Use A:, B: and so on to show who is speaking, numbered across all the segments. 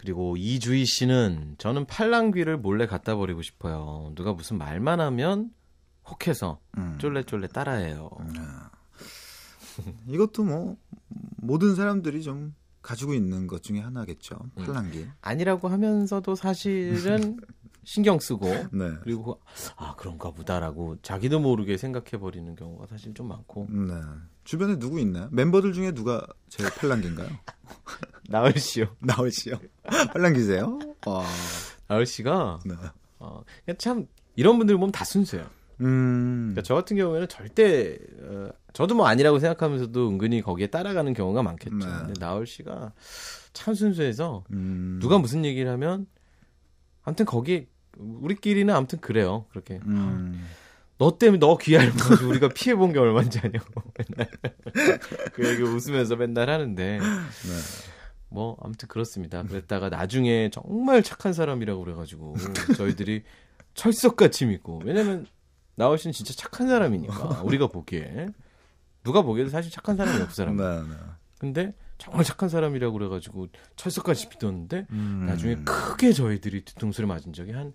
A: 그리고 이주희 씨는 저는 팔랑귀를 몰래 갖다 버리고 싶어요. 누가 무슨 말만 하면 혹해서 음. 쫄래쫄래 따라해요. 음. 이것도 뭐 모든 사람들이 좀 가지고 있는 것 중에 하나겠죠. 음. 팔랑귀. 음. 아니라고 하면서도 사실은 신경 쓰고 네. 그리고 아 그런가 보다라고 자기도 모르게 생각해 버리는 경우가 사실 좀 많고. 네. 주변에 누구 있나요? 멤버들 중에 누가 제일 팔랑귀인가요? 나얼 씨요. 나얼 씨요. 팔랑귀세요? 와. 아저씨가 네. 어, 참 이런 분들 보면 다 순수해요. 음. 그러니까 저 같은 경우에는 절대 어, 저도 뭐 아니라고 생각하면서도 은근히 거기에 따라가는 경우가 많겠죠. 네. 근데 나얼 씨가 참 순수해서 음. 누가 무슨 얘기를 하면 아무튼 거기 우리끼리는 아무튼 그래요. 그렇게 음. 아, 너 때문에 너 귀하를 가지 우리가 피해 본게 얼마인지 아냐고 맨날 그 얘기 웃으면서 맨날 하는데 네. 뭐 아무튼 그렇습니다. 그랬다가 나중에 정말 착한 사람이라고 그래가지고 저희들이 철석같이 믿고 왜냐면 나올 씨는 진짜 착한 사람이니까 우리가 보기에 누가 보기에도 사실 착한 사람이 없어요. 네, 네. 근데 정말 착한 사람이라고 그래가지고 철석같이 믿었는데 음. 나중에 크게 저희들이 뒤통수를 맞은 적이 한한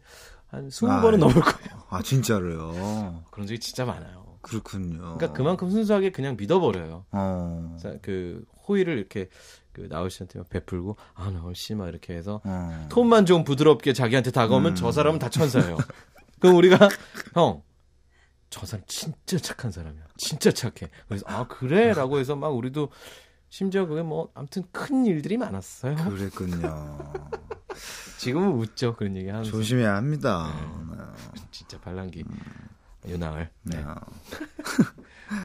A: 한 20번은 아, 넘을 거예요. 아 진짜로요? 그런 적이 진짜 많아요. 그렇군요. 그러니까 그만큼 순수하게 그냥 믿어버려요. 어. 그 호의를 이렇게 그나우 씨한테 막 베풀고 아 나올 씨막 이렇게 해서 음. 톤만 좀 부드럽게 자기한테 다가오면 음. 저 사람은 다 천사예요. 그럼 우리가 형 저 사람 진짜 착한 사람이야. 진짜 착해. 그래서 아 그래라고 해서 막 우리도 심지어 그게 뭐 아무튼 큰 일들이 많았어요. 그랬군요. 지금은 웃죠 그런 얘기 하면서 조심해야 합니다. 네. 네. 진짜 발랑기 유낭을. 음. 네. 네.